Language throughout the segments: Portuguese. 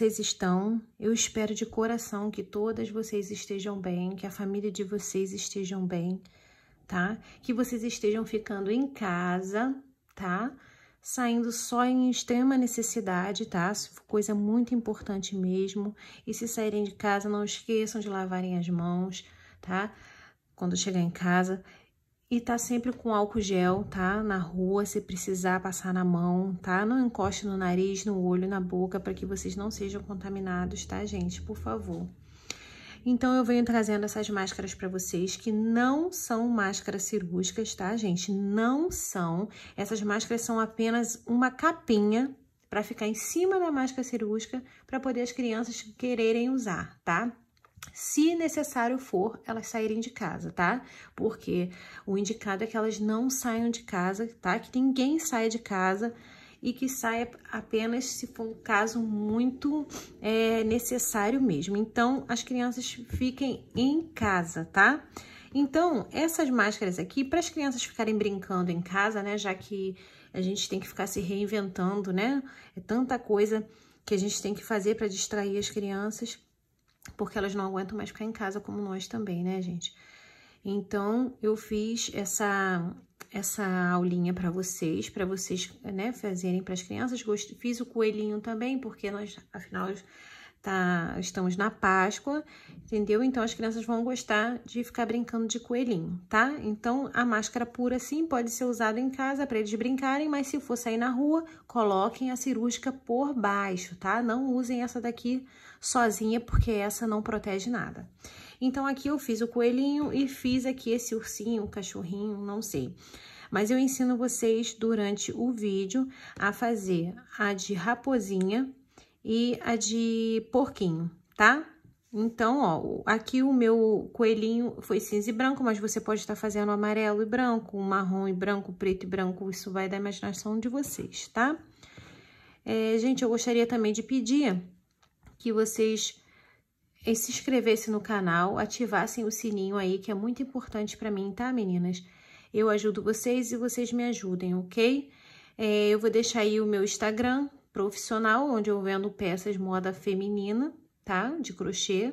vocês estão. Eu espero de coração que todas vocês estejam bem, que a família de vocês estejam bem, tá? Que vocês estejam ficando em casa, tá? Saindo só em extrema necessidade, tá? Coisa muito importante mesmo. E se saírem de casa, não esqueçam de lavarem as mãos, tá? Quando chegar em casa, e tá sempre com álcool gel, tá? Na rua, se precisar passar na mão, tá? Não encoste no nariz, no olho, na boca, para que vocês não sejam contaminados, tá, gente? Por favor. Então, eu venho trazendo essas máscaras para vocês que não são máscaras cirúrgicas, tá, gente? Não são. Essas máscaras são apenas uma capinha para ficar em cima da máscara cirúrgica para poder as crianças quererem usar, tá? se necessário for, elas saírem de casa, tá? Porque o indicado é que elas não saiam de casa, tá? Que ninguém saia de casa e que saia apenas se for um caso muito é, necessário mesmo. Então, as crianças fiquem em casa, tá? Então, essas máscaras aqui, para as crianças ficarem brincando em casa, né? Já que a gente tem que ficar se reinventando, né? É tanta coisa que a gente tem que fazer para distrair as crianças porque elas não aguentam mais ficar em casa como nós também, né, gente? Então, eu fiz essa essa aulinha para vocês, para vocês, né, fazerem para as crianças. Fiz o coelhinho também, porque nós, afinal, tá, estamos na Páscoa, entendeu? Então, as crianças vão gostar de ficar brincando de coelhinho, tá? Então, a máscara pura, sim, pode ser usada em casa para eles brincarem, mas se for sair na rua, coloquem a cirúrgica por baixo, tá? Não usem essa daqui sozinha, porque essa não protege nada. Então, aqui eu fiz o coelhinho e fiz aqui esse ursinho, cachorrinho, não sei. Mas eu ensino vocês durante o vídeo a fazer a de raposinha e a de porquinho, tá? Então, ó, aqui o meu coelhinho foi cinza e branco, mas você pode estar tá fazendo amarelo e branco, marrom e branco, preto e branco, isso vai da imaginação de vocês, tá? É, gente, eu gostaria também de pedir que vocês eh, se inscrevessem no canal, ativassem o sininho aí, que é muito importante para mim, tá, meninas? Eu ajudo vocês e vocês me ajudem, ok? É, eu vou deixar aí o meu Instagram profissional, onde eu vendo peças moda feminina, tá? De crochê.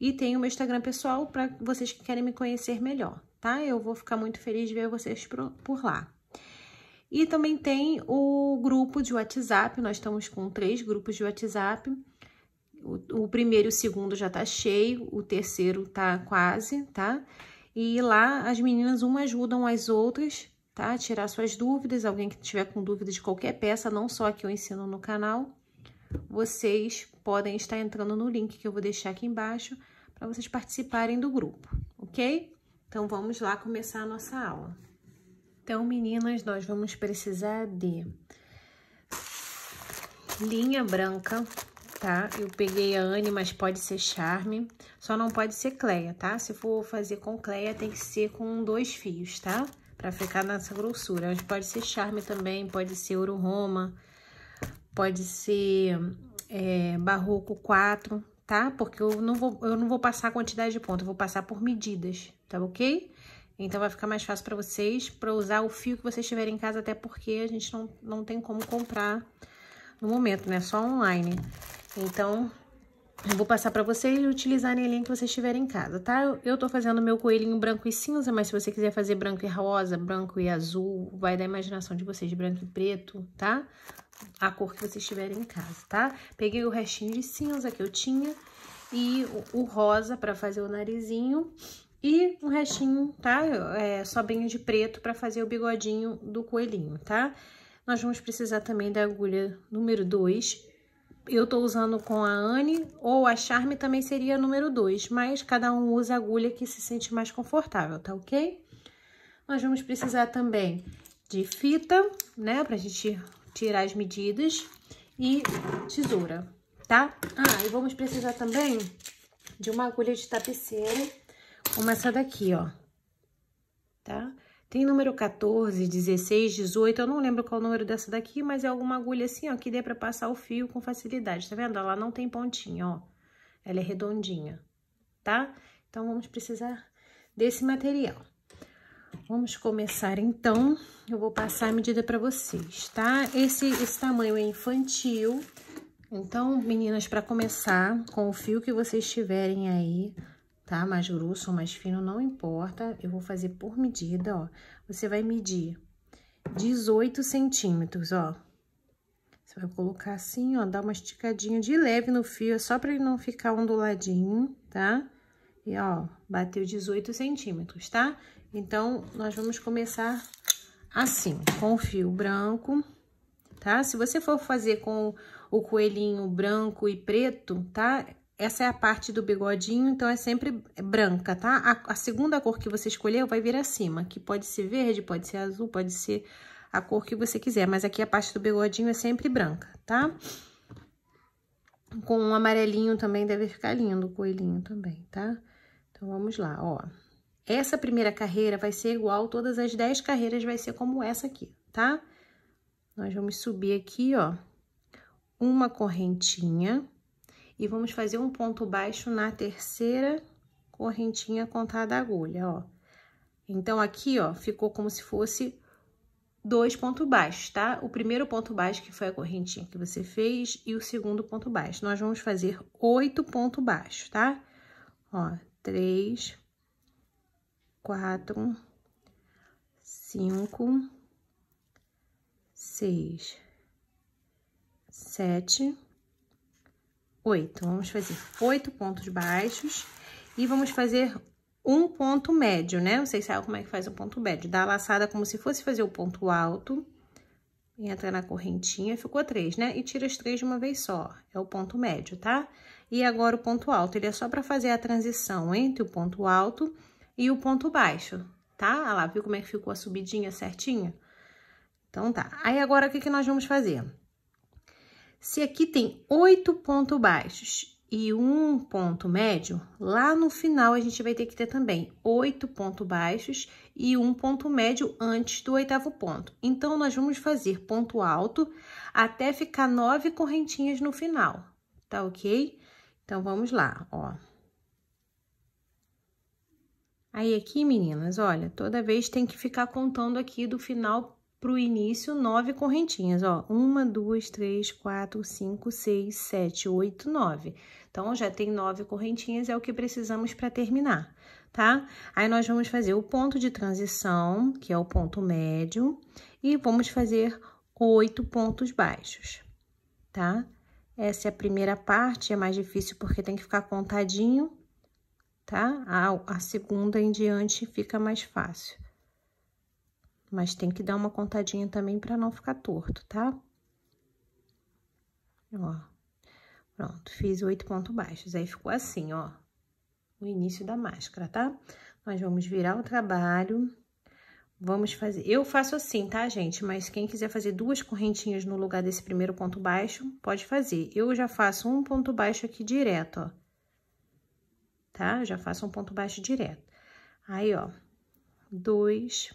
E tem o meu Instagram pessoal para vocês que querem me conhecer melhor, tá? Eu vou ficar muito feliz de ver vocês por lá. E também tem o grupo de WhatsApp, nós estamos com três grupos de WhatsApp. O, o primeiro e o segundo já tá cheio, o terceiro tá quase, tá? E lá as meninas uma ajudam as outras, tá? tirar suas dúvidas, alguém que tiver com dúvida de qualquer peça, não só a que eu ensino no canal, vocês podem estar entrando no link que eu vou deixar aqui embaixo para vocês participarem do grupo, ok? Então, vamos lá começar a nossa aula. Então, meninas, nós vamos precisar de linha branca, tá? Eu peguei a Anne, mas pode ser Charme, só não pode ser Cleia, tá? Se for fazer com Cleia, tem que ser com dois fios, tá? Pra ficar nessa grossura. Mas pode ser Charme também, pode ser Ouro Roma, pode ser é, Barroco 4, tá? Porque eu não, vou, eu não vou passar a quantidade de ponto, eu vou passar por medidas, tá ok? Então, vai ficar mais fácil para vocês, para usar o fio que vocês tiverem em casa, até porque a gente não, não tem como comprar no momento, né? Só online. Então, eu vou passar para vocês utilizarem a linha que vocês tiverem em casa, tá? Eu tô fazendo meu coelhinho branco e cinza, mas se você quiser fazer branco e rosa, branco e azul, vai da imaginação de vocês, branco e preto, tá? A cor que vocês tiverem em casa, tá? Peguei o restinho de cinza que eu tinha e o, o rosa para fazer o narizinho e um restinho, tá? É, sobrinho de preto para fazer o bigodinho do coelhinho, tá? Nós vamos precisar também da agulha número 2 eu tô usando com a Anne, ou a Charme também seria número 2, mas cada um usa a agulha que se sente mais confortável, tá ok? Nós vamos precisar também de fita, né, pra gente tirar as medidas, e tesoura, tá? Ah, e vamos precisar também de uma agulha de tapeceiro, como essa daqui, ó, tá? Tá? Tem número 14, 16, 18, eu não lembro qual o número dessa daqui, mas é alguma agulha assim, ó, que dê pra passar o fio com facilidade, tá vendo? Ela não tem pontinha, ó, ela é redondinha, tá? Então, vamos precisar desse material. Vamos começar, então, eu vou passar a medida pra vocês, tá? Esse, esse tamanho é infantil, então, meninas, pra começar, com o fio que vocês tiverem aí, tá? Mais grosso, mais fino, não importa. Eu vou fazer por medida, ó. Você vai medir 18 centímetros, ó. Você vai colocar assim, ó, dar uma esticadinha de leve no fio, só pra ele não ficar onduladinho, tá? E, ó, bateu 18 centímetros, tá? Então, nós vamos começar assim, com o fio branco, tá? Se você for fazer com o coelhinho branco e preto, tá? Essa é a parte do bigodinho, então é sempre branca, tá? A, a segunda cor que você escolheu vai vir acima, que pode ser verde, pode ser azul, pode ser a cor que você quiser. Mas aqui a parte do bigodinho é sempre branca, tá? Com um amarelinho também deve ficar lindo o coelhinho também, tá? Então, vamos lá, ó. Essa primeira carreira vai ser igual, todas as 10 carreiras vai ser como essa aqui, tá? Nós vamos subir aqui, ó, uma correntinha e vamos fazer um ponto baixo na terceira correntinha contada a agulha, ó. Então, aqui, ó, ficou como se fosse dois pontos baixos, tá? O primeiro ponto baixo, que foi a correntinha que você fez, e o segundo ponto baixo. Nós vamos fazer oito pontos baixos, tá? Ó, três, quatro, cinco, seis, sete oito. Então, vamos fazer oito pontos baixos e vamos fazer um ponto médio, né? Vocês sabem como é que faz o ponto médio. Dá a laçada como se fosse fazer o ponto alto, entra na correntinha, ficou três, né? E tira as três de uma vez só, é o ponto médio, tá? E agora o ponto alto, ele é só para fazer a transição entre o ponto alto e o ponto baixo, tá? Olha lá, viu como é que ficou a subidinha certinha? Então, tá. Aí, agora, o que que nós vamos fazer? Se aqui tem oito pontos baixos e um ponto médio, lá no final a gente vai ter que ter também oito pontos baixos e um ponto médio antes do oitavo ponto. Então, nós vamos fazer ponto alto até ficar nove correntinhas no final, tá ok? Então, vamos lá, ó. Aí, aqui, meninas, olha, toda vez tem que ficar contando aqui do final para o início, nove correntinhas, ó. Uma, duas, três, quatro, cinco, seis, sete, oito, nove. Então, já tem nove correntinhas, é o que precisamos para terminar, tá? Aí, nós vamos fazer o ponto de transição, que é o ponto médio, e vamos fazer oito pontos baixos, tá? Essa é a primeira parte, é mais difícil porque tem que ficar contadinho, tá? A, a segunda em diante fica mais fácil. Mas tem que dar uma contadinha também para não ficar torto, tá? Ó, pronto, fiz oito pontos baixos. Aí ficou assim, ó, o início da máscara, tá? Nós vamos virar o trabalho, vamos fazer... Eu faço assim, tá, gente? Mas quem quiser fazer duas correntinhas no lugar desse primeiro ponto baixo, pode fazer. Eu já faço um ponto baixo aqui direto, ó. Tá? Eu já faço um ponto baixo direto. Aí, ó, dois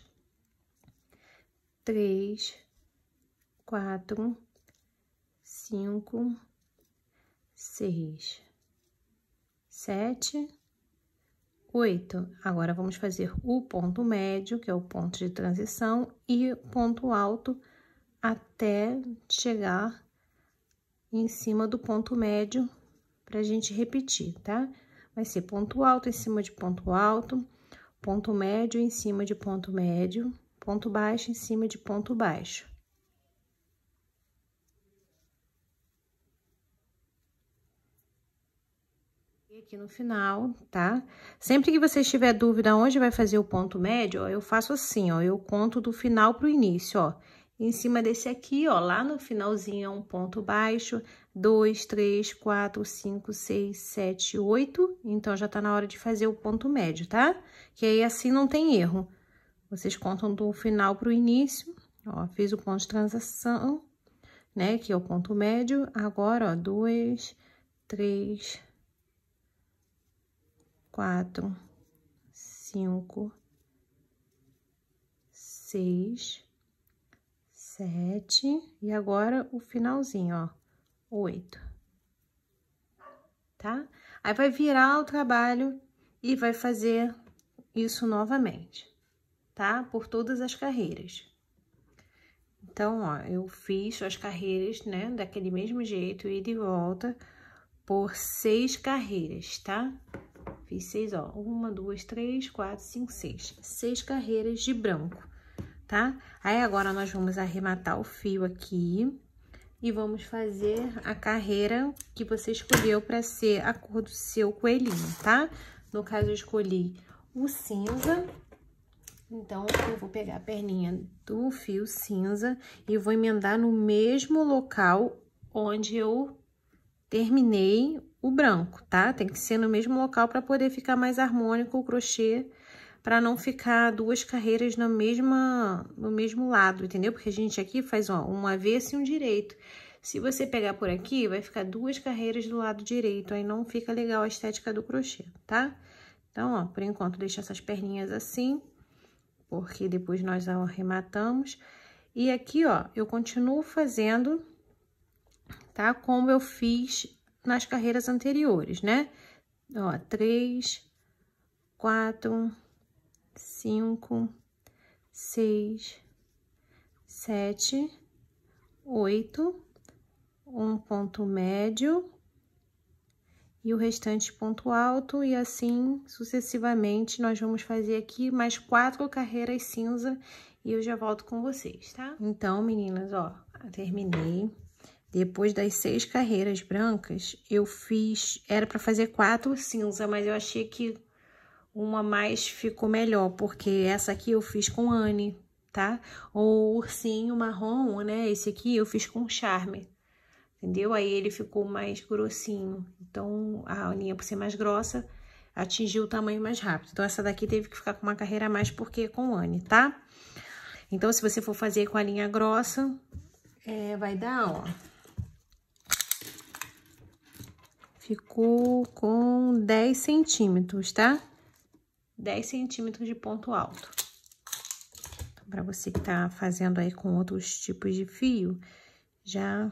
três, quatro, cinco, seis, sete, oito. Agora, vamos fazer o ponto médio, que é o ponto de transição, e ponto alto até chegar em cima do ponto médio a gente repetir, tá? Vai ser ponto alto em cima de ponto alto, ponto médio em cima de ponto médio, ponto baixo em cima de ponto baixo. E aqui no final, tá? Sempre que você tiver dúvida onde vai fazer o ponto médio, ó, eu faço assim, ó, eu conto do final pro início, ó. Em cima desse aqui, ó, lá no finalzinho é um ponto baixo, dois, três, quatro, cinco, seis, sete, oito. Então, já tá na hora de fazer o ponto médio, tá? Que aí, assim, não tem erro. Vocês contam do final para o início, ó, fiz o ponto de transação, né, que é o ponto médio. Agora, ó, dois, três, quatro, cinco, seis, sete, e agora o finalzinho, ó, oito, tá? Aí, vai virar o trabalho e vai fazer isso novamente tá? Por todas as carreiras. Então, ó, eu fiz as carreiras, né, daquele mesmo jeito, ida e volta, por seis carreiras, tá? Fiz seis, ó, uma, duas, três, quatro, cinco, seis. Seis carreiras de branco, tá? Aí, agora, nós vamos arrematar o fio aqui e vamos fazer a carreira que você escolheu para ser a cor do seu coelhinho, tá? No caso, eu escolhi o cinza, então, eu vou pegar a perninha do fio cinza e vou emendar no mesmo local onde eu terminei o branco, tá? Tem que ser no mesmo local para poder ficar mais harmônico o crochê, para não ficar duas carreiras na mesma, no mesmo lado, entendeu? Porque a gente aqui faz ó, um avesso e um direito. Se você pegar por aqui, vai ficar duas carreiras do lado direito, aí não fica legal a estética do crochê, tá? Então, ó, por enquanto, deixa essas perninhas assim porque depois nós arrematamos. E aqui, ó, eu continuo fazendo, tá? Como eu fiz nas carreiras anteriores, né? Ó, três, quatro, cinco, seis, sete, oito, um ponto médio, e o restante ponto alto, e assim sucessivamente nós vamos fazer aqui mais quatro carreiras cinza e eu já volto com vocês, tá? Então, meninas, ó, terminei. Depois das seis carreiras brancas, eu fiz... Era pra fazer quatro cinza, mas eu achei que uma mais ficou melhor, porque essa aqui eu fiz com Anne, tá? O ursinho marrom, né? Esse aqui eu fiz com Charme, entendeu? Aí ele ficou mais grossinho, então a linha por ser mais grossa atingiu o tamanho mais rápido. Então essa daqui teve que ficar com uma carreira a mais porque com Anne, tá? Então se você for fazer com a linha grossa, é, vai dar, ó. Ficou com 10 centímetros, tá? 10 centímetros de ponto alto. Então, pra você que tá fazendo aí com outros tipos de fio, já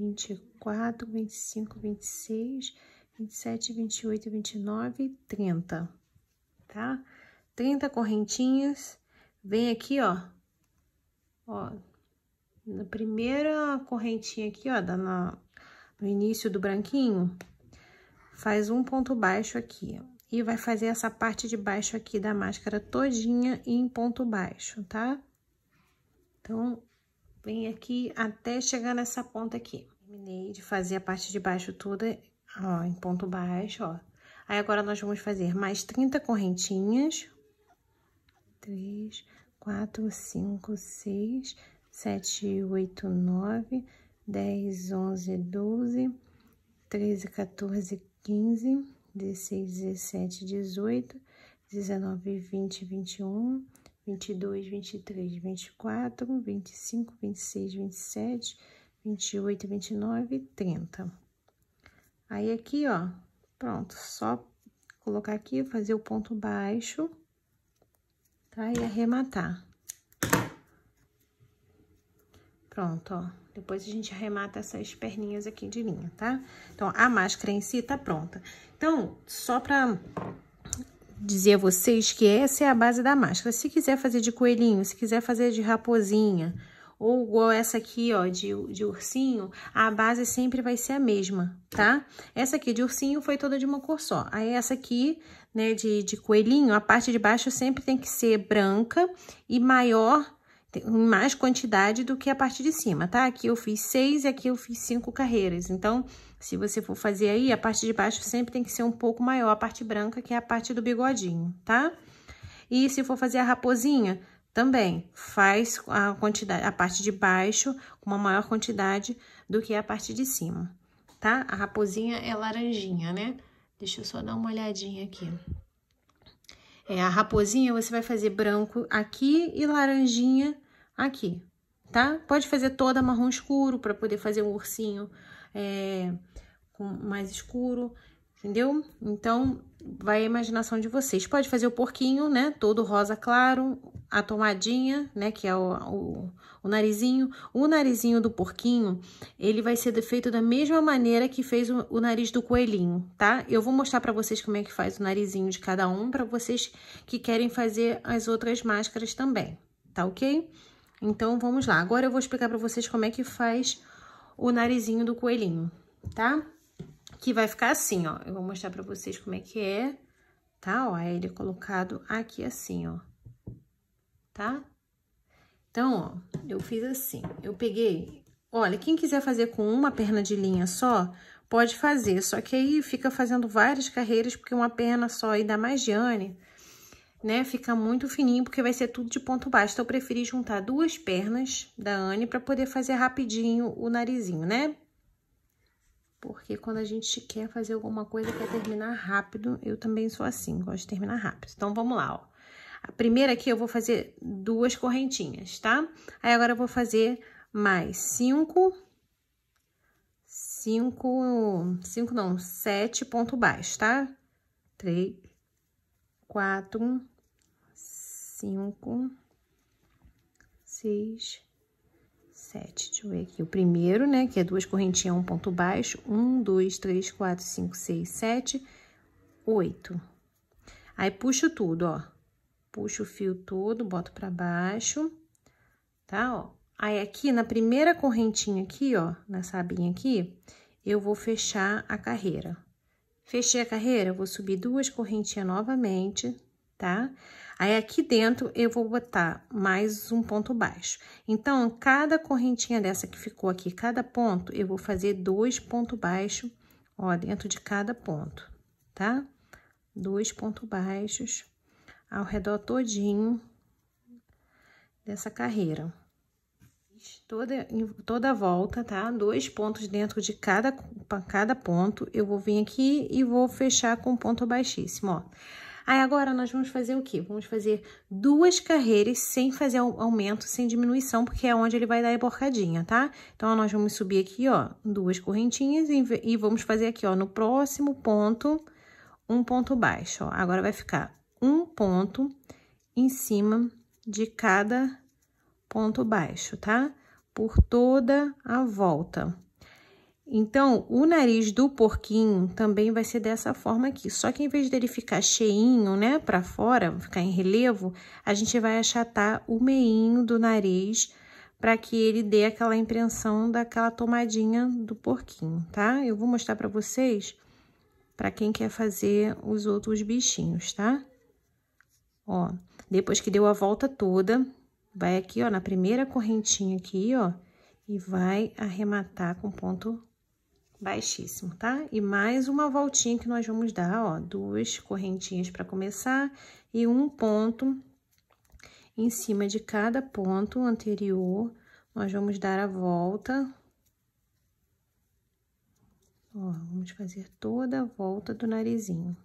24, 25, 26, 27, 28, 29 30, tá? 30 correntinhas. Vem aqui, ó. Ó, na primeira correntinha aqui, ó, da, na, no início do branquinho, faz um ponto baixo aqui, e vai fazer essa parte de baixo aqui da máscara todinha em ponto baixo, tá? Então, Vem aqui até chegar nessa ponta aqui. Terminei de fazer a parte de baixo toda, ó, em ponto baixo, ó. Aí, agora, nós vamos fazer mais 30 correntinhas. 3, 4, 5, 6, 7, 8, 9, 10, 11, 12, 13, 14, 15, 16, 17, 18, 19, 20, 21, 22, 23, 24, 25, 26, 27, 28, 29 e 30. Aí, aqui, ó, pronto, só colocar aqui, fazer o ponto baixo, tá? E arrematar. Pronto, ó. Depois a gente arremata essas perninhas aqui de linha, tá? Então, a máscara em si tá pronta. Então, só pra dizer a vocês que essa é a base da máscara. Se quiser fazer de coelhinho, se quiser fazer de raposinha, ou igual essa aqui, ó, de, de ursinho, a base sempre vai ser a mesma, tá? Essa aqui de ursinho foi toda de uma cor só. Aí essa aqui, né, de, de coelhinho, a parte de baixo sempre tem que ser branca e maior em mais quantidade do que a parte de cima, tá? Aqui eu fiz seis e aqui eu fiz cinco carreiras. Então, se você for fazer aí, a parte de baixo sempre tem que ser um pouco maior, a parte branca, que é a parte do bigodinho, tá? E se for fazer a raposinha, também faz a quantidade, a parte de baixo com uma maior quantidade do que a parte de cima, tá? A raposinha é laranjinha, né? Deixa eu só dar uma olhadinha aqui. É, a raposinha você vai fazer branco aqui e laranjinha aqui, tá? Pode fazer toda marrom escuro para poder fazer um ursinho é, mais escuro entendeu? Então, vai a imaginação de vocês. Pode fazer o porquinho, né? Todo rosa claro, a tomadinha, né? Que é o, o, o, narizinho. O narizinho do porquinho, ele vai ser feito da mesma maneira que fez o, o nariz do coelhinho, tá? Eu vou mostrar pra vocês como é que faz o narizinho de cada um, pra vocês que querem fazer as outras máscaras também, tá ok? Então, vamos lá. Agora eu vou explicar pra vocês como é que faz o narizinho do coelhinho, tá? Tá? que vai ficar assim, ó. Eu vou mostrar pra vocês como é que é, tá? Ó, é ele é colocado aqui assim, ó, tá? Então, ó, eu fiz assim, eu peguei... Olha, quem quiser fazer com uma perna de linha só, pode fazer, só que aí fica fazendo várias carreiras, porque uma perna só, ainda mais de Anne, né, fica muito fininho, porque vai ser tudo de ponto baixo. Então, eu preferi juntar duas pernas da Anne para poder fazer rapidinho o narizinho, né? Porque quando a gente quer fazer alguma coisa, quer terminar rápido, eu também sou assim, gosto de terminar rápido. Então, vamos lá, ó. A primeira aqui eu vou fazer duas correntinhas, tá? Aí agora eu vou fazer mais cinco, cinco, cinco não, sete ponto baixo, tá? Três, quatro, cinco, seis, sete. Deixa eu ver aqui. O primeiro, né, que é duas correntinhas, um ponto baixo. Um, dois, três, quatro, cinco, seis, sete, oito. Aí, puxo tudo, ó. Puxo o fio todo, boto pra baixo, tá, ó. Aí, aqui, na primeira correntinha aqui, ó, nessa abinha aqui, eu vou fechar a carreira. Fechei a carreira, vou subir duas correntinhas novamente, tá? Tá? Aí, aqui dentro, eu vou botar mais um ponto baixo. Então, cada correntinha dessa que ficou aqui, cada ponto, eu vou fazer dois pontos baixos, ó, dentro de cada ponto, tá? Dois pontos baixos ao redor todinho dessa carreira. Toda, toda a volta, tá? Dois pontos dentro de cada, cada ponto, eu vou vir aqui e vou fechar com ponto baixíssimo, ó. Aí agora nós vamos fazer o quê? Vamos fazer duas carreiras sem fazer aumento, sem diminuição, porque é onde ele vai dar a porcadinha, tá? Então, nós vamos subir aqui, ó, duas correntinhas e, vamos fazer aqui, ó, no próximo ponto, um ponto baixo, ó. Agora vai ficar um ponto em cima de cada ponto baixo, tá? Por toda a volta. Então, o nariz do porquinho também vai ser dessa forma aqui. Só que em vez dele ficar cheinho, né, para fora, ficar em relevo, a gente vai achatar o meinho do nariz para que ele dê aquela impressão daquela tomadinha do porquinho, tá? Eu vou mostrar para vocês para quem quer fazer os outros bichinhos, tá? Ó, depois que deu a volta toda, vai aqui, ó, na primeira correntinha aqui, ó, e vai arrematar com ponto baixíssimo, tá? E mais uma voltinha que nós vamos dar, ó, duas correntinhas para começar e um ponto em cima de cada ponto anterior, nós vamos dar a volta. Ó, vamos fazer toda a volta do narizinho.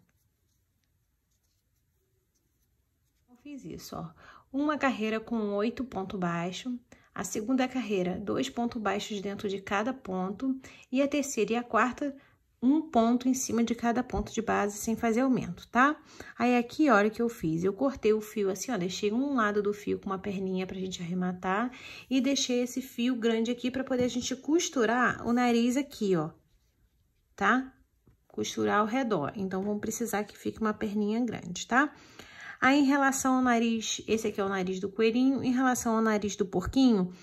Eu fiz isso, ó. Uma carreira com oito ponto baixo, a segunda é carreira, dois pontos baixos dentro de cada ponto, e a terceira e a quarta, um ponto em cima de cada ponto de base sem fazer aumento, tá? Aí, aqui, olha o que eu fiz. Eu cortei o fio assim, ó, deixei um lado do fio com uma perninha pra gente arrematar e deixei esse fio grande aqui pra poder a gente costurar o nariz aqui, ó, tá? Costurar ao redor. Então, vamos precisar que fique uma perninha grande, tá? Tá? Aí, em relação ao nariz, esse aqui é o nariz do coelhinho. Em relação ao nariz do porquinho,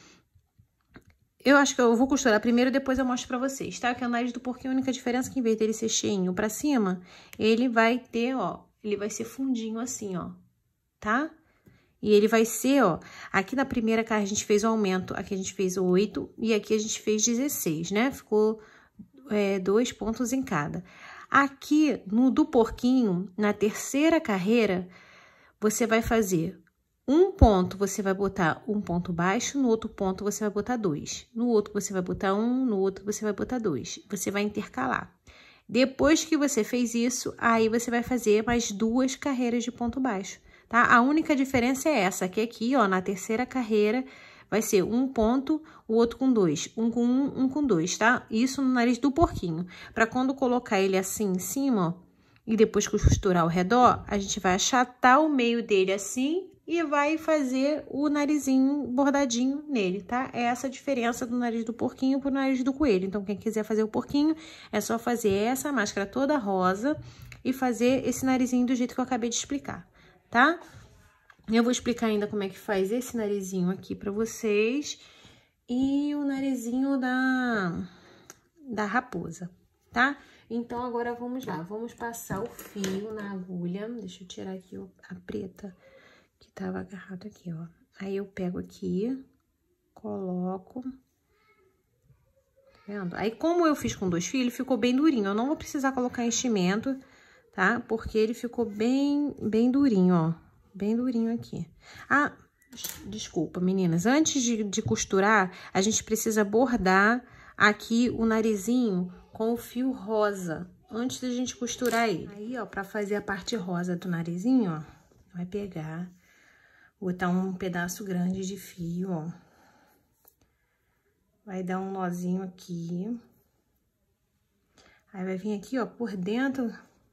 eu acho que eu vou costurar primeiro, depois eu mostro pra vocês, tá? Que é o nariz do porquinho, a única diferença é que em vez dele ser cheinho pra cima, ele vai ter, ó, ele vai ser fundinho assim, ó, tá? E ele vai ser, ó, aqui na primeira cara a gente fez o aumento, aqui a gente fez oito e aqui a gente fez 16, né? Ficou é, dois pontos em cada. Aqui, no do porquinho, na terceira carreira, você vai fazer um ponto, você vai botar um ponto baixo, no outro ponto você vai botar dois, no outro você vai botar um, no outro você vai botar dois. Você vai intercalar. Depois que você fez isso, aí você vai fazer mais duas carreiras de ponto baixo, tá? A única diferença é essa, que aqui, ó, na terceira carreira, vai ser um ponto, o outro com dois, um com um, um com dois, tá? Isso no nariz do porquinho. Para quando colocar ele assim em cima, ó, e depois costurar ao redor, a gente vai achatar o meio dele assim e vai fazer o narizinho bordadinho nele, tá? É essa a diferença do nariz do porquinho pro nariz do coelho. Então, quem quiser fazer o porquinho, é só fazer essa máscara toda rosa e fazer esse narizinho do jeito que eu acabei de explicar, tá? Eu vou explicar ainda como é que faz esse narizinho aqui pra vocês e o narizinho da, da raposa, tá? Tá? Então, agora vamos lá, vamos passar o fio na agulha. Deixa eu tirar aqui a preta que tava agarrado aqui, ó. Aí, eu pego aqui, coloco. Tá vendo? Aí, como eu fiz com dois fios, ficou bem durinho. Eu não vou precisar colocar enchimento, tá? Porque ele ficou bem, bem durinho, ó. Bem durinho aqui. Ah, desculpa, meninas. Antes de, de costurar, a gente precisa bordar aqui o narizinho com o fio rosa, antes da gente costurar ele. Aí, ó, pra fazer a parte rosa do narizinho, ó, vai pegar, botar um pedaço grande de fio, ó. Vai dar um nozinho aqui. Aí, vai vir aqui, ó, por dentro,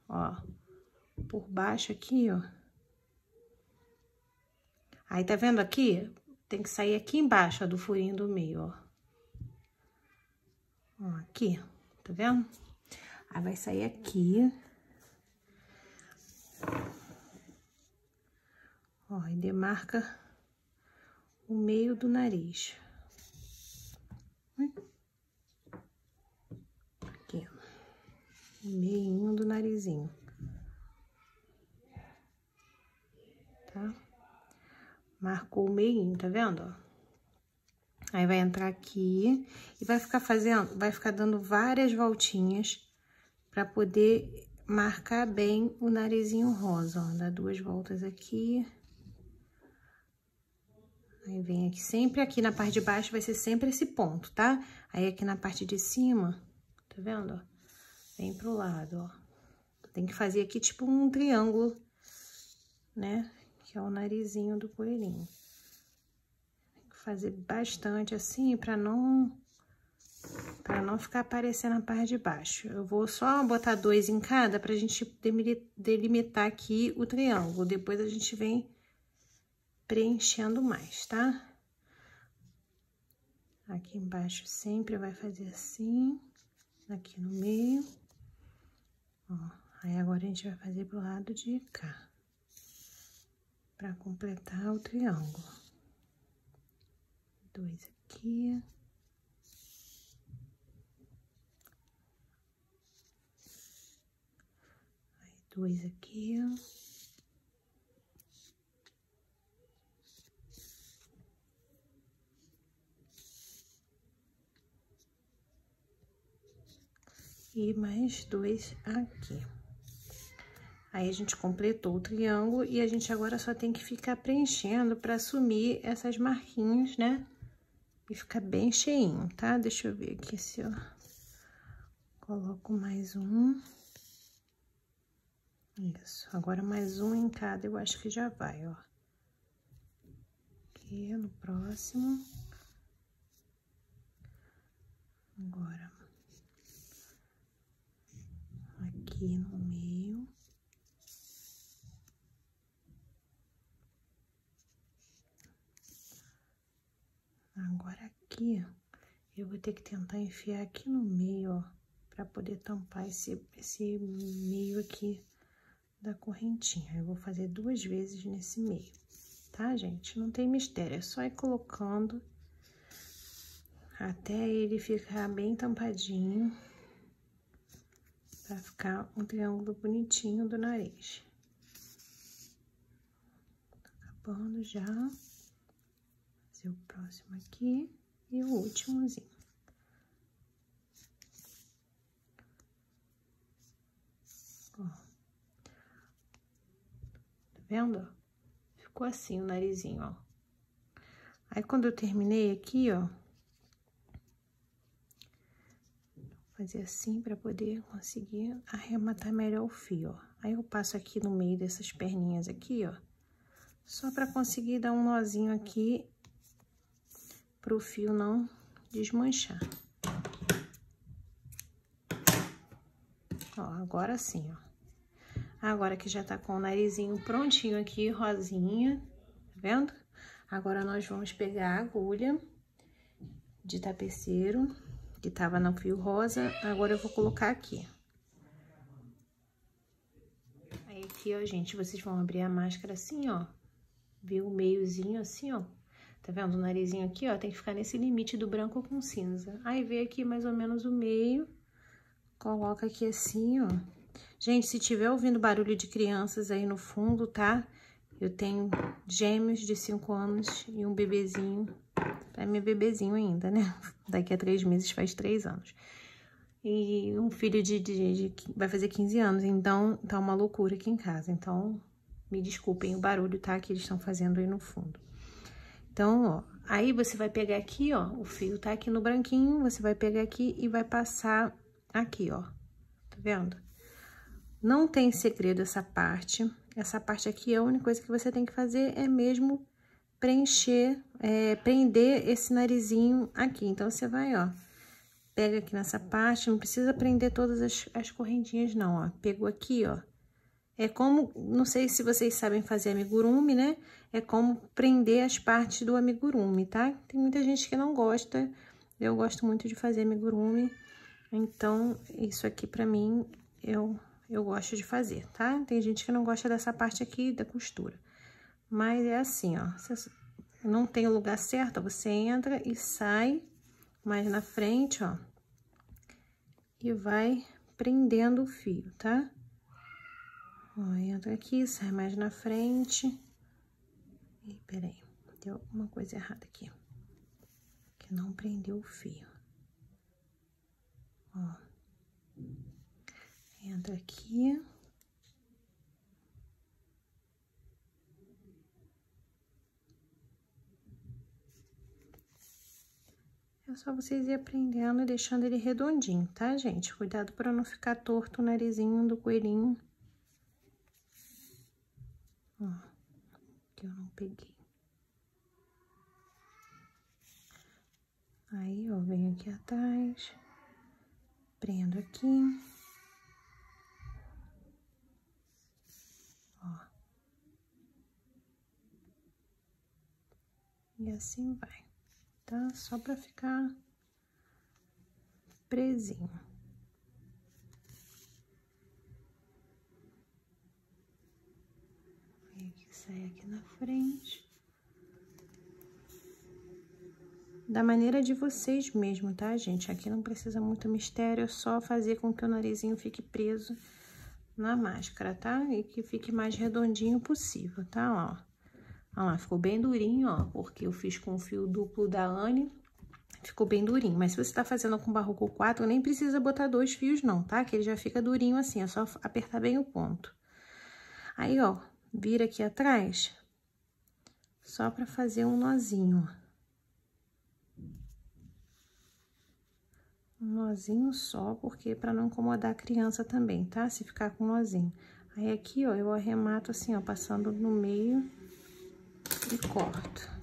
ó, por baixo aqui, ó. Aí, tá vendo aqui? Tem que sair aqui embaixo, ó, do furinho do meio, ó. Ó, aqui tá vendo? Aí vai sair aqui. Ó, e demarca o meio do nariz. Hum? Aqui, ó. Meio do narizinho. Tá? Marcou o meio, tá vendo, ó? Aí vai entrar aqui e vai ficar fazendo, vai ficar dando várias voltinhas para poder marcar bem o narizinho rosa, ó. Dá duas voltas aqui. Aí vem aqui, sempre aqui na parte de baixo vai ser sempre esse ponto, tá? Aí aqui na parte de cima, tá vendo, ó? Vem pro lado, ó. Tem que fazer aqui tipo um triângulo, né? Que é o narizinho do coelhinho fazer bastante assim para não para não ficar aparecendo a parte de baixo. Eu vou só botar dois em cada pra gente delimitar aqui o triângulo. Depois a gente vem preenchendo mais, tá? Aqui embaixo sempre vai fazer assim, aqui no meio. Ó, aí agora a gente vai fazer pro lado de cá, pra completar o triângulo dois aqui. Aí, dois aqui, E mais dois aqui. Aí, a gente completou o triângulo e a gente agora só tem que ficar preenchendo para sumir essas marquinhas, né? E fica bem cheinho, tá? Deixa eu ver aqui se eu coloco mais um. Isso, agora mais um em cada, eu acho que já vai, ó. Aqui no próximo. Agora. Aqui no Agora aqui, eu vou ter que tentar enfiar aqui no meio, ó, pra poder tampar esse, esse meio aqui da correntinha. Eu vou fazer duas vezes nesse meio, tá, gente? Não tem mistério, é só ir colocando até ele ficar bem tampadinho, pra ficar um triângulo bonitinho do nariz. Tá acabando já fazer o próximo aqui e o últimozinho. Ó. Tá vendo? Ficou assim o narizinho, ó. Aí, quando eu terminei aqui, ó, fazer assim para poder conseguir arrematar melhor o fio, ó. Aí, eu passo aqui no meio dessas perninhas aqui, ó, só para conseguir dar um nozinho aqui para o fio não desmanchar. Ó, agora sim, ó. Agora que já tá com o narizinho prontinho aqui, rosinha, tá vendo? Agora nós vamos pegar a agulha de tapeceiro, que tava no fio rosa, agora eu vou colocar aqui. Aí aqui, ó, gente, vocês vão abrir a máscara assim, ó. Viu o meiozinho assim, ó, Tá vendo o narizinho aqui, ó? Tem que ficar nesse limite do branco com cinza. Aí, vem aqui mais ou menos o meio, coloca aqui assim, ó. Gente, se tiver ouvindo barulho de crianças aí no fundo, tá? Eu tenho gêmeos de 5 anos e um bebezinho. É meu bebezinho ainda, né? Daqui a três meses faz três anos. E um filho de, de, de, vai fazer 15 anos, então tá uma loucura aqui em casa. Então, me desculpem o barulho, tá? Que eles estão fazendo aí no fundo. Então, ó, aí você vai pegar aqui, ó, o fio tá aqui no branquinho, você vai pegar aqui e vai passar aqui, ó, tá vendo? Não tem segredo essa parte, essa parte aqui, é a única coisa que você tem que fazer é mesmo preencher, é, prender esse narizinho aqui. Então, você vai, ó, pega aqui nessa parte, não precisa prender todas as, as correntinhas não, ó. Pegou aqui, ó. É como, não sei se vocês sabem fazer amigurumi, né? é como prender as partes do amigurumi, tá? Tem muita gente que não gosta, eu gosto muito de fazer amigurumi, então isso aqui pra mim eu, eu gosto de fazer, tá? Tem gente que não gosta dessa parte aqui da costura, mas é assim, ó, não tem o lugar certo, você entra e sai mais na frente, ó, e vai prendendo o fio, tá? Ó, entra aqui, sai mais na frente... E peraí, deu alguma coisa errada aqui. Que não prendeu o fio. Ó. Entra aqui. É só vocês ir aprendendo e deixando ele redondinho, tá, gente? Cuidado para não ficar torto o narizinho do coelhinho. Ó que eu não peguei. Aí, eu venho aqui atrás, prendo aqui. Ó. E assim vai, tá? Só pra ficar presinho. saia aqui na frente. Da maneira de vocês mesmo, tá, gente? Aqui não precisa muito mistério, é só fazer com que o narizinho fique preso na máscara, tá? E que fique mais redondinho possível, tá? Ó, ó lá, ficou bem durinho, ó, porque eu fiz com o fio duplo da Anne, ficou bem durinho. Mas se você tá fazendo com barroco 4, nem precisa botar dois fios não, tá? Que ele já fica durinho assim, é só apertar bem o ponto. Aí, ó, vira aqui atrás, só para fazer um nozinho. Um nozinho só, porque para não incomodar a criança também, tá? Se ficar com um nozinho. Aí aqui, ó, eu arremato assim, ó, passando no meio e corto.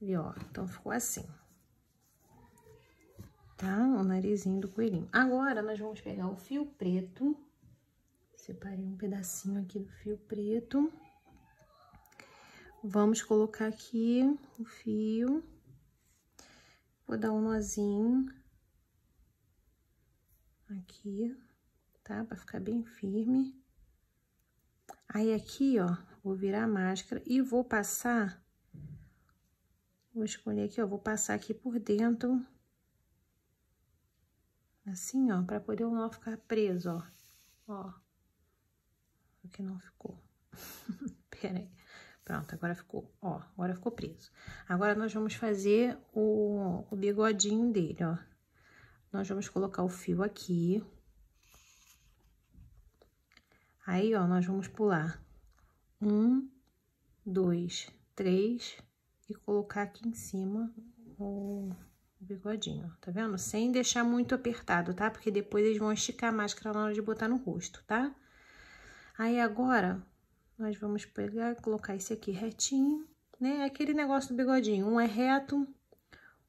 E ó, então ficou assim tá? O narizinho do coelhinho. Agora, nós vamos pegar o fio preto. Separei um pedacinho aqui do fio preto. Vamos colocar aqui o fio. Vou dar um nozinho aqui, tá? Pra ficar bem firme. Aí, aqui, ó, vou virar a máscara e vou passar... Vou escolher aqui, ó, vou passar aqui por dentro Assim, ó, pra poder o nó ficar preso, ó. Ó. Aqui não ficou. Pera aí. Pronto, agora ficou, ó, agora ficou preso. Agora, nós vamos fazer o, o bigodinho dele, ó. Nós vamos colocar o fio aqui. Aí, ó, nós vamos pular. Um, dois, três, e colocar aqui em cima o o bigodinho, tá vendo? Sem deixar muito apertado, tá? Porque depois eles vão esticar a máscara na hora de botar no rosto, tá? Aí agora, nós vamos pegar, colocar esse aqui retinho, né? Aquele negócio do bigodinho, um é reto,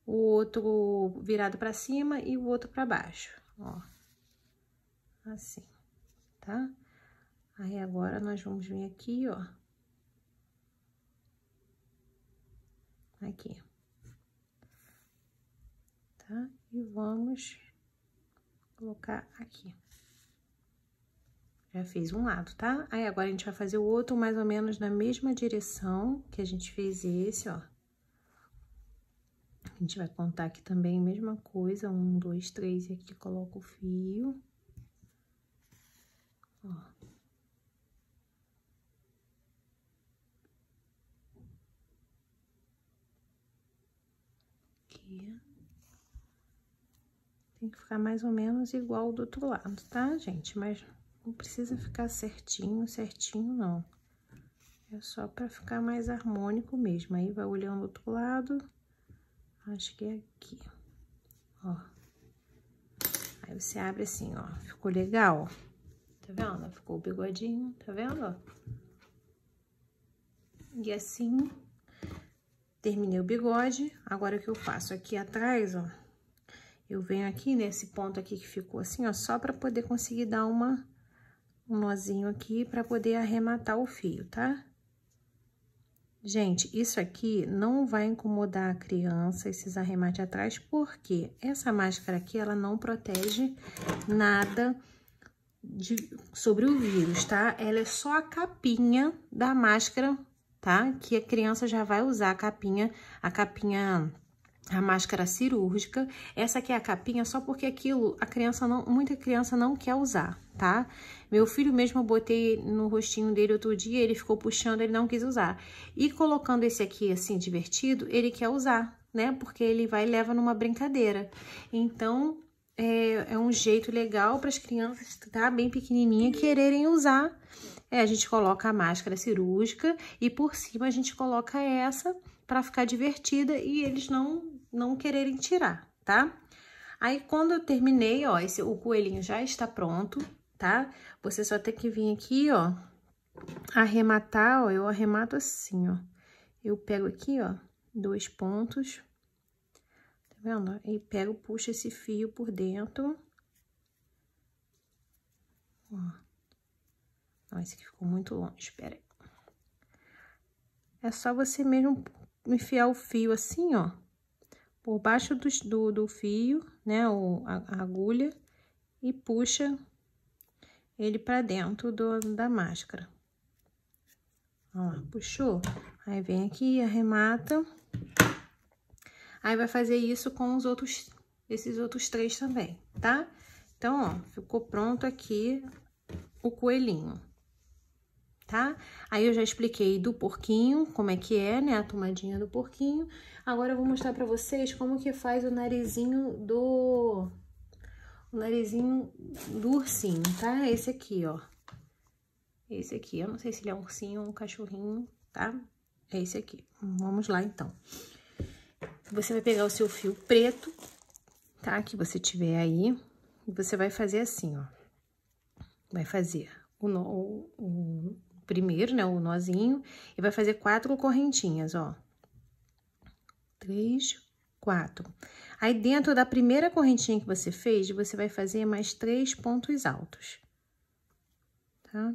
o outro virado pra cima e o outro pra baixo, ó. Assim, tá? Aí agora, nós vamos vir aqui, ó. Aqui tá? E vamos colocar aqui. Já fiz um lado, tá? Aí, agora a gente vai fazer o outro mais ou menos na mesma direção que a gente fez esse, ó. A gente vai contar aqui também a mesma coisa, um, dois, três, e aqui coloca o fio. Ó. Aqui, tem que ficar mais ou menos igual do outro lado, tá, gente? Mas não precisa ficar certinho, certinho, não. É só pra ficar mais harmônico mesmo. Aí, vai olhando do outro lado, acho que é aqui, ó. Aí, você abre assim, ó. Ficou legal, ó. Tá vendo? Ficou o bigodinho, tá vendo, ó? E assim, terminei o bigode. Agora, o que eu faço aqui atrás, ó eu venho aqui nesse ponto aqui que ficou assim, ó, só pra poder conseguir dar uma, um nozinho aqui pra poder arrematar o fio, tá? Gente, isso aqui não vai incomodar a criança, esses arremates atrás, porque essa máscara aqui, ela não protege nada de, sobre o vírus, tá? Ela é só a capinha da máscara, tá? Que a criança já vai usar a capinha, a capinha a máscara cirúrgica. Essa aqui é a capinha, só porque aquilo a criança não, muita criança não quer usar, tá? Meu filho mesmo eu botei no rostinho dele outro dia, ele ficou puxando, ele não quis usar. E colocando esse aqui assim divertido, ele quer usar, né? Porque ele vai e leva numa brincadeira. Então é, é um jeito legal para as crianças, tá? Bem pequenininha, quererem usar. É, a gente coloca a máscara cirúrgica e por cima a gente coloca essa para ficar divertida e eles não não quererem tirar, tá? Aí, quando eu terminei, ó, esse, o coelhinho já está pronto, tá? Você só tem que vir aqui, ó, arrematar, ó, eu arremato assim, ó. Eu pego aqui, ó, dois pontos, tá vendo? E pego, puxo esse fio por dentro. Ó. Não, esse aqui ficou muito longe, espera É só você mesmo enfiar o fio assim, ó por baixo do, do, do fio, né, o, a, a agulha, e puxa ele para dentro do, da máscara. Ó, puxou. Aí, vem aqui, arremata. Aí, vai fazer isso com os outros, esses outros três também, tá? Então, ó, ficou pronto aqui o coelhinho tá? Aí eu já expliquei do porquinho, como é que é, né, a tomadinha do porquinho. Agora eu vou mostrar pra vocês como que faz o narizinho do... O narizinho do ursinho, tá? Esse aqui, ó. Esse aqui, eu não sei se ele é um ursinho ou um cachorrinho, tá? É esse aqui. Vamos lá, então. Você vai pegar o seu fio preto, tá? Que você tiver aí. E você vai fazer assim, ó. Vai fazer o, o primeiro, né, o nozinho, e vai fazer quatro correntinhas, ó. Três, quatro. Aí, dentro da primeira correntinha que você fez, você vai fazer mais três pontos altos, tá?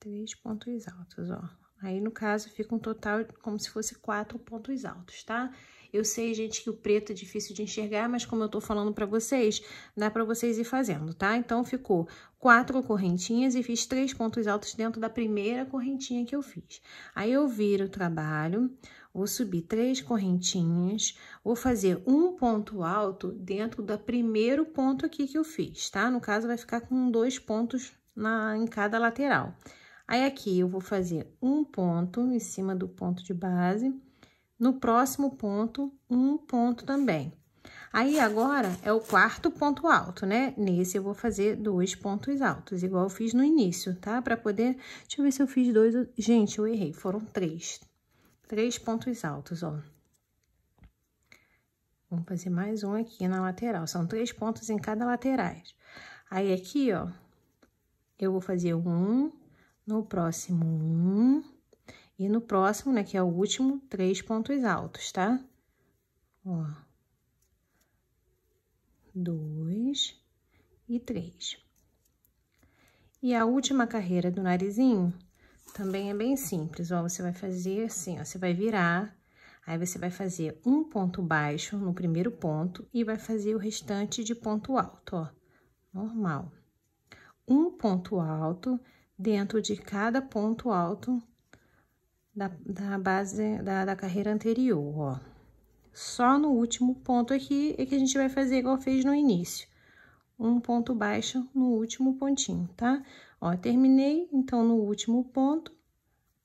Três pontos altos, ó. Aí, no caso, fica um total como se fosse quatro pontos altos, tá? Tá? Eu sei, gente, que o preto é difícil de enxergar, mas como eu tô falando pra vocês, dá pra vocês ir fazendo, tá? Então, ficou quatro correntinhas e fiz três pontos altos dentro da primeira correntinha que eu fiz. Aí, eu viro o trabalho, vou subir três correntinhas, vou fazer um ponto alto dentro do primeiro ponto aqui que eu fiz, tá? No caso, vai ficar com dois pontos na, em cada lateral. Aí, aqui, eu vou fazer um ponto em cima do ponto de base no próximo ponto, um ponto também. Aí, agora, é o quarto ponto alto, né? Nesse, eu vou fazer dois pontos altos, igual eu fiz no início, tá? Pra poder... Deixa eu ver se eu fiz dois... Gente, eu errei, foram três. Três pontos altos, ó. Vamos fazer mais um aqui na lateral. São três pontos em cada laterais. Aí, aqui, ó, eu vou fazer um, no próximo um e no próximo, né, que é o último, três pontos altos, tá? Ó. Dois e três. E a última carreira do narizinho também é bem simples, ó. Você vai fazer assim, ó, você vai virar, aí você vai fazer um ponto baixo no primeiro ponto e vai fazer o restante de ponto alto, ó. Normal. Um ponto alto dentro de cada ponto alto da, da base da, da carreira anterior, ó. Só no último ponto aqui é que a gente vai fazer igual fez no início. Um ponto baixo no último pontinho, tá? Ó, terminei, então, no último ponto,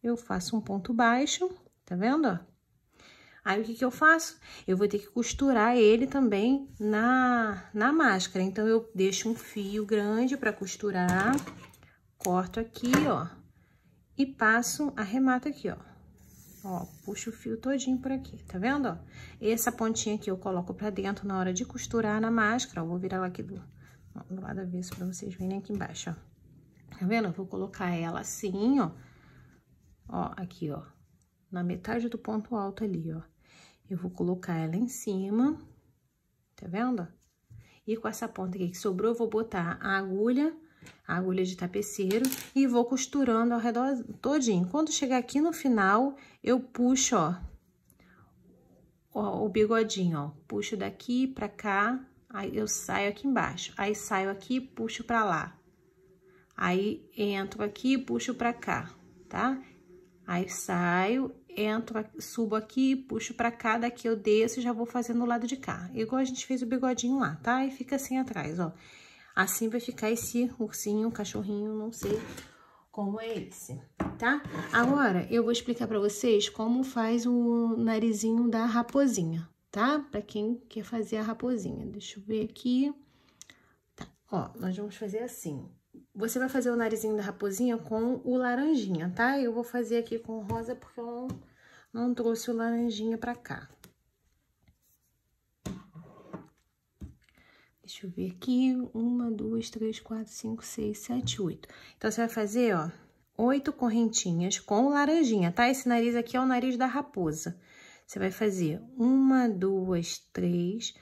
eu faço um ponto baixo, tá vendo, ó? Aí, o que que eu faço? Eu vou ter que costurar ele também na, na máscara. Então, eu deixo um fio grande para costurar, corto aqui, ó e passo, arremato aqui, ó. Ó, puxo o fio todinho por aqui, tá vendo, ó? Essa pontinha aqui eu coloco pra dentro na hora de costurar na máscara, ó, vou virar ela aqui do, ó, do lado avesso pra vocês verem aqui embaixo, ó. Tá vendo? Eu vou colocar ela assim, ó, ó, aqui, ó, na metade do ponto alto ali, ó. Eu vou colocar ela em cima, tá vendo? E com essa ponta aqui que sobrou, eu vou botar a agulha a agulha de tapeceiro e vou costurando ao redor todinho. Quando chegar aqui no final, eu puxo, ó, o bigodinho, ó, puxo daqui pra cá, aí eu saio aqui embaixo, aí saio aqui, puxo pra lá. Aí entro aqui, puxo pra cá, tá? Aí saio, entro, subo aqui, puxo pra cá, daqui eu desço e já vou fazendo o lado de cá. Igual a gente fez o bigodinho lá, tá? E fica assim atrás, ó. Assim vai ficar esse ursinho, cachorrinho, não sei como é esse, tá? Agora, eu vou explicar pra vocês como faz o narizinho da raposinha, tá? Pra quem quer fazer a raposinha. Deixa eu ver aqui. Tá, ó, nós vamos fazer assim. Você vai fazer o narizinho da raposinha com o laranjinha, tá? Eu vou fazer aqui com rosa porque eu não, não trouxe o laranjinha pra cá. deixa eu ver aqui, uma, duas, três, quatro, cinco, seis, sete, oito. Então, você vai fazer, ó, oito correntinhas com laranjinha, tá? Esse nariz aqui é o nariz da raposa. Você vai fazer uma, duas, três,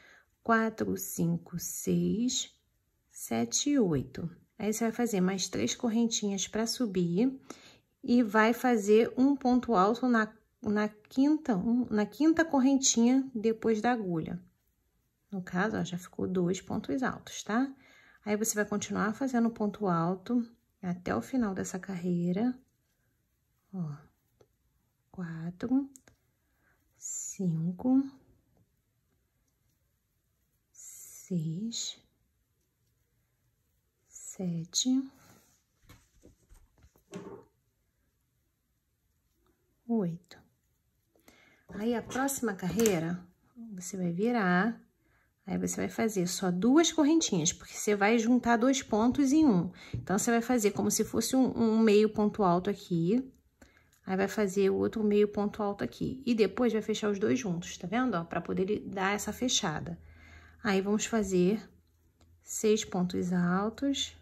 quatro, cinco, seis, sete, oito. Aí, você vai fazer mais três correntinhas para subir e vai fazer um ponto alto na, na, quinta, um, na quinta correntinha depois da agulha. No caso, ó, já ficou dois pontos altos, tá? Aí, você vai continuar fazendo ponto alto até o final dessa carreira. Ó, quatro, cinco, seis, sete, oito. Aí, a próxima carreira, você vai virar Aí, você vai fazer só duas correntinhas, porque você vai juntar dois pontos em um. Então, você vai fazer como se fosse um, um meio ponto alto aqui, aí vai fazer o outro meio ponto alto aqui. E depois, vai fechar os dois juntos, tá vendo? Ó, pra poder dar essa fechada. Aí, vamos fazer seis pontos altos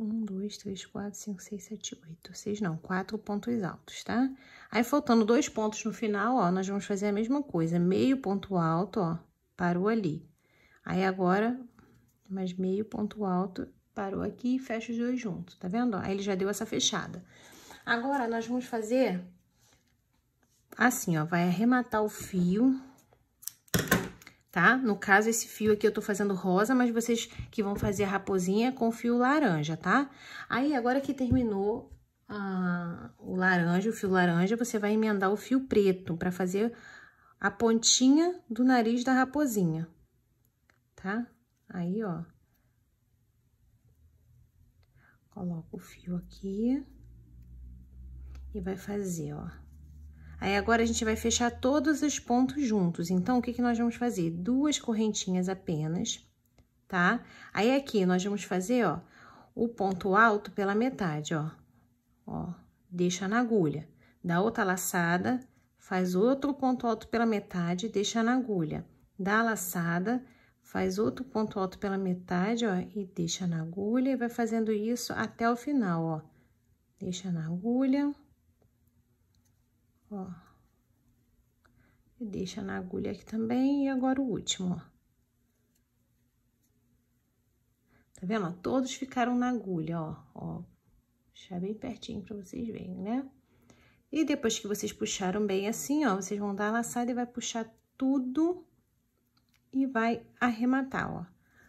Um, dois, três, quatro, cinco, seis, sete, oito. Seis não, quatro pontos altos, tá? Aí, faltando dois pontos no final, ó, nós vamos fazer a mesma coisa. Meio ponto alto, ó, parou ali. Aí, agora, mais meio ponto alto, parou aqui e fecha os dois juntos, tá vendo? Aí, ele já deu essa fechada. Agora, nós vamos fazer assim, ó, vai arrematar o fio tá? No caso, esse fio aqui eu tô fazendo rosa, mas vocês que vão fazer a raposinha com fio laranja, tá? Aí, agora que terminou ah, o laranja, o fio laranja, você vai emendar o fio preto para fazer a pontinha do nariz da raposinha, tá? Aí, ó. Coloca o fio aqui e vai fazer, ó. Aí, agora, a gente vai fechar todos os pontos juntos. Então, o que, que nós vamos fazer? Duas correntinhas apenas, tá? Aí, aqui, nós vamos fazer, ó, o ponto alto pela metade, ó. Ó, deixa na agulha. Dá outra laçada, faz outro ponto alto pela metade, deixa na agulha. Dá a laçada, faz outro ponto alto pela metade, ó, e deixa na agulha. E vai fazendo isso até o final, ó. Deixa na agulha ó. E deixa na agulha aqui também, e agora o último, ó. Tá vendo? Todos ficaram na agulha, ó, ó. Deixar bem pertinho pra vocês verem, né? E depois que vocês puxaram bem assim, ó, vocês vão dar a laçada e vai puxar tudo e vai arrematar, ó.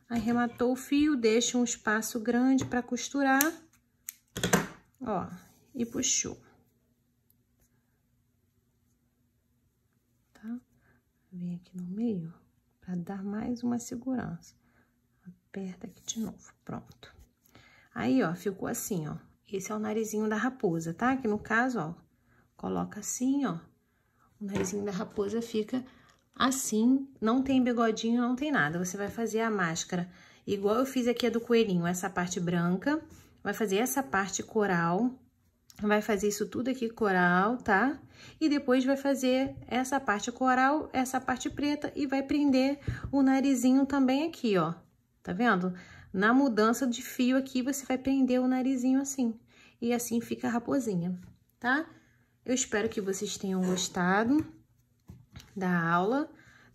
Arrematou o fio, deixa um espaço grande pra costurar, ó, e puxou. Vem aqui no meio, para dar mais uma segurança. Aperta aqui de novo, pronto. Aí, ó, ficou assim, ó. Esse é o narizinho da raposa, tá? Que no caso, ó, coloca assim, ó. O narizinho da raposa fica assim, não tem bigodinho, não tem nada. Você vai fazer a máscara igual eu fiz aqui a do coelhinho, essa parte branca, vai fazer essa parte coral, vai fazer isso tudo aqui coral, tá? E depois vai fazer essa parte coral, essa parte preta e vai prender o narizinho também aqui, ó. Tá vendo? Na mudança de fio aqui, você vai prender o narizinho assim. E assim fica a raposinha, tá? Eu espero que vocês tenham gostado da aula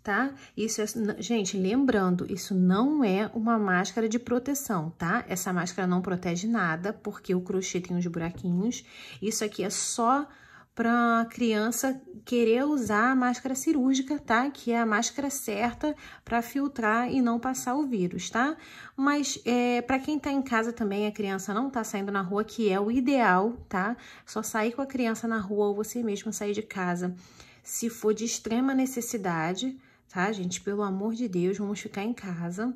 tá? Isso é, gente, lembrando, isso não é uma máscara de proteção, tá? Essa máscara não protege nada, porque o crochê tem uns buraquinhos. Isso aqui é só para criança querer usar a máscara cirúrgica, tá? Que é a máscara certa para filtrar e não passar o vírus, tá? Mas é, para quem tá em casa também, a criança não tá saindo na rua, que é o ideal, tá? Só sair com a criança na rua ou você mesmo sair de casa se for de extrema necessidade, tá, gente? Pelo amor de Deus, vamos ficar em casa.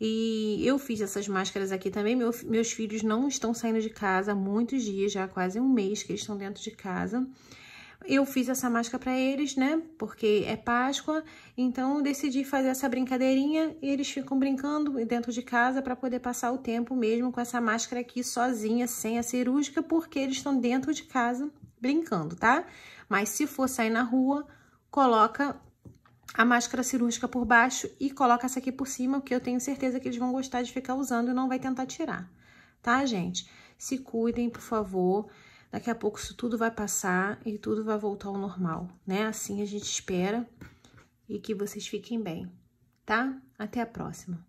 E eu fiz essas máscaras aqui também, Meu, meus filhos não estão saindo de casa há muitos dias, já quase um mês que eles estão dentro de casa. Eu fiz essa máscara para eles, né? Porque é Páscoa, então decidi fazer essa brincadeirinha e eles ficam brincando dentro de casa para poder passar o tempo mesmo com essa máscara aqui sozinha, sem a cirúrgica, porque eles estão dentro de casa brincando, tá? Mas se for sair na rua, coloca a máscara cirúrgica por baixo e coloca essa aqui por cima, que eu tenho certeza que eles vão gostar de ficar usando e não vai tentar tirar, tá, gente? Se cuidem, por favor. Daqui a pouco isso tudo vai passar e tudo vai voltar ao normal, né? Assim a gente espera e que vocês fiquem bem, tá? Até a próxima.